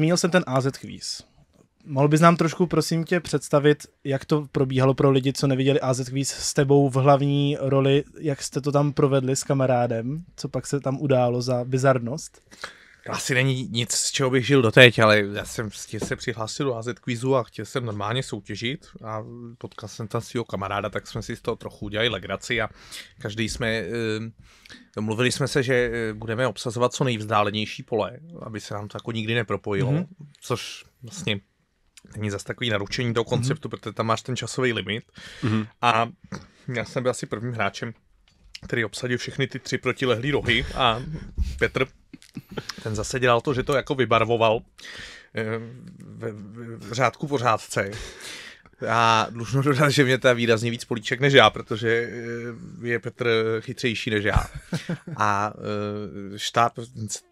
zmínil jsem ten AZ Quiz. Mohl bys nám trošku, prosím tě, představit, jak to probíhalo pro lidi, co neviděli AZ Quiz s tebou v hlavní roli, jak jste to tam provedli s kamarádem, co pak se tam událo za bizarnost? asi není nic, z čeho bych žil doteď, ale já jsem se přihlásil do AZ Quizu a chtěl jsem normálně soutěžit a potkal jsem tam svého kamaráda, tak jsme si z toho trochu udělali legraci a každý jsme, domluvili eh, jsme se, že eh, budeme obsazovat co nejvzdálenější pole, aby se nám to jako nikdy nepropojilo, mm-hmm. což vlastně není zase takový naručení toho konceptu, mm-hmm. protože tam máš ten časový limit mm-hmm. a já jsem byl asi prvním hráčem, který obsadil všechny ty tři protilehlé rohy a Petr ten zase dělal to, že to jako vybarvoval v, eh, v, v řádku pořádce. A dlužno dodat, že mě ta výrazně víc políček než já, protože eh, je Petr chytřejší než já. A eh, štáb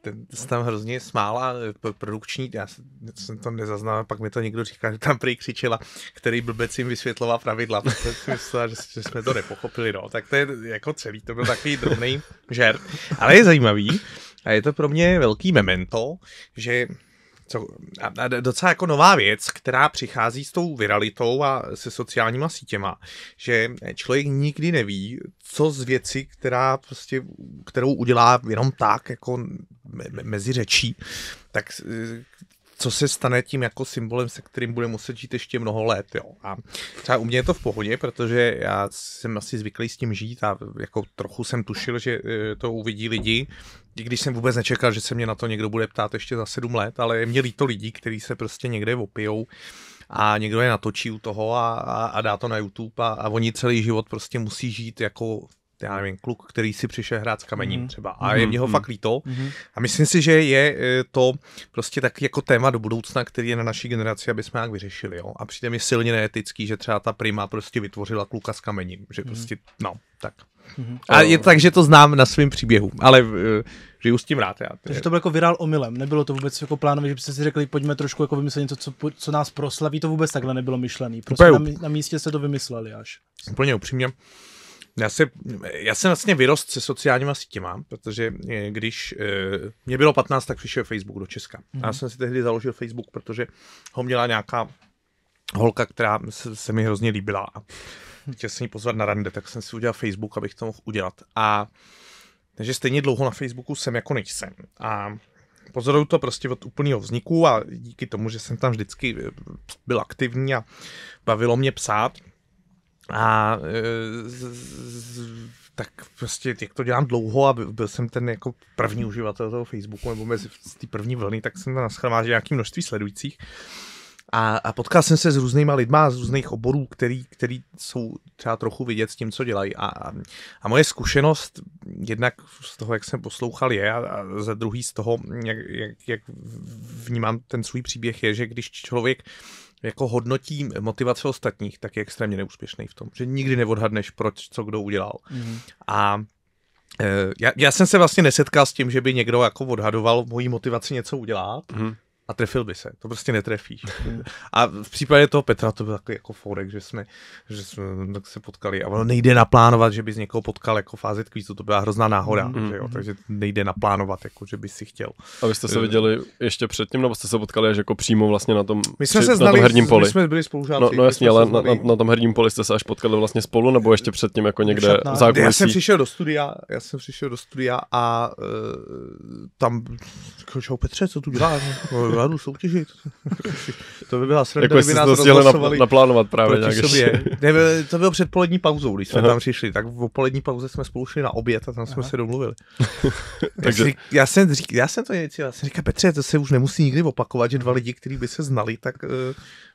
ten, se tam hrozně smál a produkční, já jsem to nezaznal, pak mi to někdo říkal, že tam prý křičela, který blbec jim vysvětloval pravidla. Tak jsem myslel, že, že jsme to nepochopili. No. Tak to je jako celý, to byl takový drobný žert. Ale je zajímavý, a je to pro mě velký memento, že co, a docela jako nová věc, která přichází s tou viralitou a se sociálníma sítěma, že člověk nikdy neví, co z věci, která prostě, kterou udělá jenom tak, jako mezi řečí, tak co se stane tím jako symbolem, se kterým bude muset žít ještě mnoho let. Jo. A třeba u mě je to v pohodě, protože já jsem asi zvyklý s tím žít a jako trochu jsem tušil, že e, to uvidí lidi, i když jsem vůbec nečekal, že se mě na to někdo bude ptát ještě za sedm let, ale je mě líto lidí, kteří se prostě někde opijou a někdo je natočí u toho a, a, a dá to na YouTube a, a oni celý život prostě musí žít jako já nevím, kluk, který si přišel hrát s kamením mm. třeba. A mm. je mě ho mm. fakt líto. Mm. A myslím si, že je e, to prostě tak jako téma do budoucna, který je na naší generaci, aby jsme nějak vyřešili. Jo? A přijde mi silně neetický, že třeba ta prima prostě vytvořila kluka s kamením. Že mhm. prostě, mm. no, tak. Mm. A je tak, že to znám na svém příběhu, ale e, žiju s tím rád. Já. Takže to bylo jako virál omylem, nebylo to vůbec jako plánové, že byste si řekli, pojďme trošku jako vymyslet něco, co, co nás proslaví, to vůbec takhle nebylo myšlený. Prostě na, na, místě se to vymysleli až. Úplně upřímně. Já, se, já jsem vlastně vyrost se sociálníma sítěma, protože eh, když e, mě bylo 15, tak přišel Facebook do Česka. Mm-hmm. Já mhm. jsem si tehdy založil Facebook, protože ho měla nějaká holka, která se, se mi hrozně líbila a chtěl jsem ji pozvat na rande, tak jsem si udělal Facebook, abych to mohl udělat. A takže stejně dlouho na Facebooku jsem jako nejsem. A pozoruju to prostě od úplného vzniku a díky tomu, že jsem tam vždycky eh, byl aktivní a bavilo mě psát, a e, tak prostě, jak to dělám dlouho a byl jsem ten jako první uživatel toho Facebooku, nebo mezi z té první vlny, tak jsem tam naschromážil nějaké množství sledujících. A, a potkal jsem se s různýma lidma z různých oborů, který, který jsou třeba trochu vidět s tím, co dělají. A, a, a moje zkušenost jednak z toho, jak jsem poslouchal je a, a za druhý z toho, jak, jak, jak vnímám ten svůj příběh je, že když člověk jako hodnotí motivace ostatních, tak je extrémně neúspěšný v tom, že nikdy neodhadneš, proč, co kdo udělal. Mm-hmm. A eh, já, já jsem se vlastně nesetkal s tím, že by někdo jako odhadoval moji motivaci něco udělat, mm-hmm a trefil by se. To prostě netrefíš. Hmm. A v případě toho Petra to byl takový jako forek, že jsme, že jsme tak se potkali. A ono nejde naplánovat, že bys někoho potkal jako fázi kvízu, to byla hrozná náhoda, mm-hmm. že jo? Hmm. takže nejde naplánovat, jako, že bys si chtěl. A vy jste se viděli ještě předtím, nebo jste se potkali až jako přímo vlastně na tom, my jsme při, se znali, na tom herním poli? My jsme byli spolužáci. No, no jasně, ale na, na, na, tom herním poli jste se až potkali vlastně spolu, nebo ještě předtím jako někde Já jsem přišel do studia, já jsem přišel do studia a uh, tam, jako, Petře, co tu děláš? zvládnu soutěžit. to by byla sranda, jako kdyby nás to naplánovat právě nějak sobě. Ne, to bylo před polední pauzou, když jsme Aha. tam přišli, tak v polední pauze jsme spolu šli na oběd a tam jsme Aha. se domluvili. Takže... Já, jsem, řík, já jsem to něco, já jsem říkal, Petře, to se už nemusí nikdy opakovat, že dva lidi, kteří by se znali, tak uh,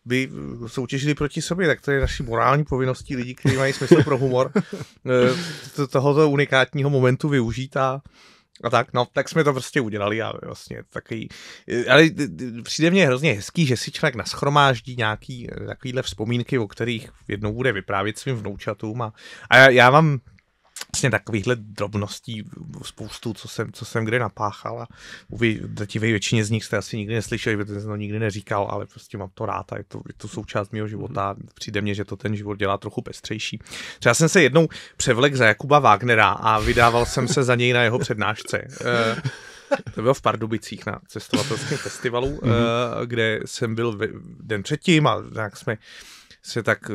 by eh, soutěžili proti sobě, tak to je naší morální povinností lidí, kteří mají smysl pro humor, eh, tohoto unikátního momentu využít a a tak, no, tak jsme to prostě udělali a vlastně takový, ale přijde mně hrozně hezký, že si člověk naschromáždí nějaký eh, takovýhle vzpomínky, o kterých jednou bude vyprávět svým vnoučatům a, a já, já mám přesně takovýchhle drobností spoustu, co jsem, co jsem kde napáchal a drtivé většině z nich jste asi nikdy neslyšeli, protože jsem to nikdy neříkal, ale prostě mám to rád a je to, je to součást mého života. Přijde mně, že to ten život dělá trochu pestřejší. Třeba jsem se jednou převlek za Jakuba Wagnera a vydával jsem se za něj na jeho přednášce. Eh, to bylo v Pardubicích na cestovatelském festivalu, mm-hmm. kde jsem byl den předtím a nějak jsme se tak eh,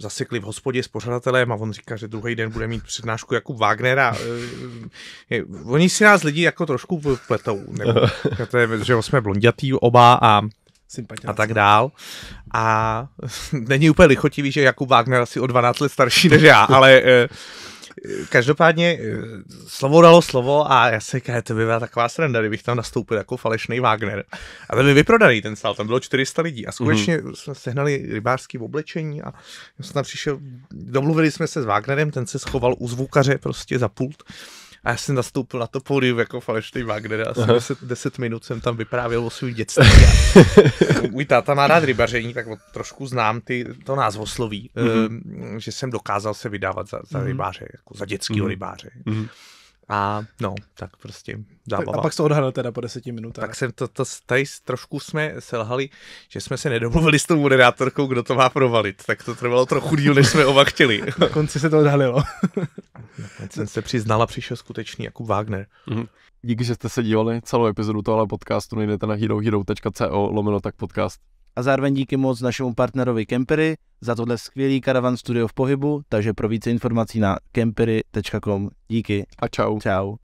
zasekli v hospodě s pořadatelem a on říká, že druhý den bude mít přednášku Jakub Wagnera. Eh, eh, oni si nás lidi jako trošku pletou, nebo, to je, že jsme blondiatý oba a a tak dál. A není úplně lichotivý, že Jakub Wagner asi o 12 let starší než já, ale Každopádně eh, slovo dalo slovo a já si říkám, to by byla taková sranda, kdybych tam nastoupil jako falešný Wagner. A to by vyprodaný ten sál, tam bylo 400 lidí a skutečně mm-hmm. jsme sehnali rybářský oblečení a jsem tam přišel, domluvili jsme se s Wagnerem, ten se schoval u zvukaře prostě za pult a já jsem nastoupil na to pódium jako falešný Wagner. Asi 10, 10, minut jsem tam vyprávěl o svých dětství. můj táta má rád rybaření, tak trošku znám ty, to názvosloví, mm-hmm. E, ehm, že jsem dokázal se vydávat za, za mhm. rybáře, jako za dětského mm-hmm. rybáře. Mm-hmm. A no, tak prostě zábava. A pak se odhalil teda po deseti minutách. Tak jsem to, to, tady trošku jsme selhali, že jsme se nedomluvili s tou moderátorkou, kdo to má provalit. Tak to trvalo trochu díl, než jsme oba chtěli. Na konci se to odhalilo. Nakonec jsem se přiznala, přišel skutečný jako Wagner. Mm-hmm. Díky, že jste se dívali celou epizodu tohle podcastu, najdete na herohero.co lomeno tak podcast. A zároveň díky moc našemu partnerovi Kempery za tohle skvělý karavan studio v pohybu, takže pro více informací na kempery.com. Díky. A čau. Čau.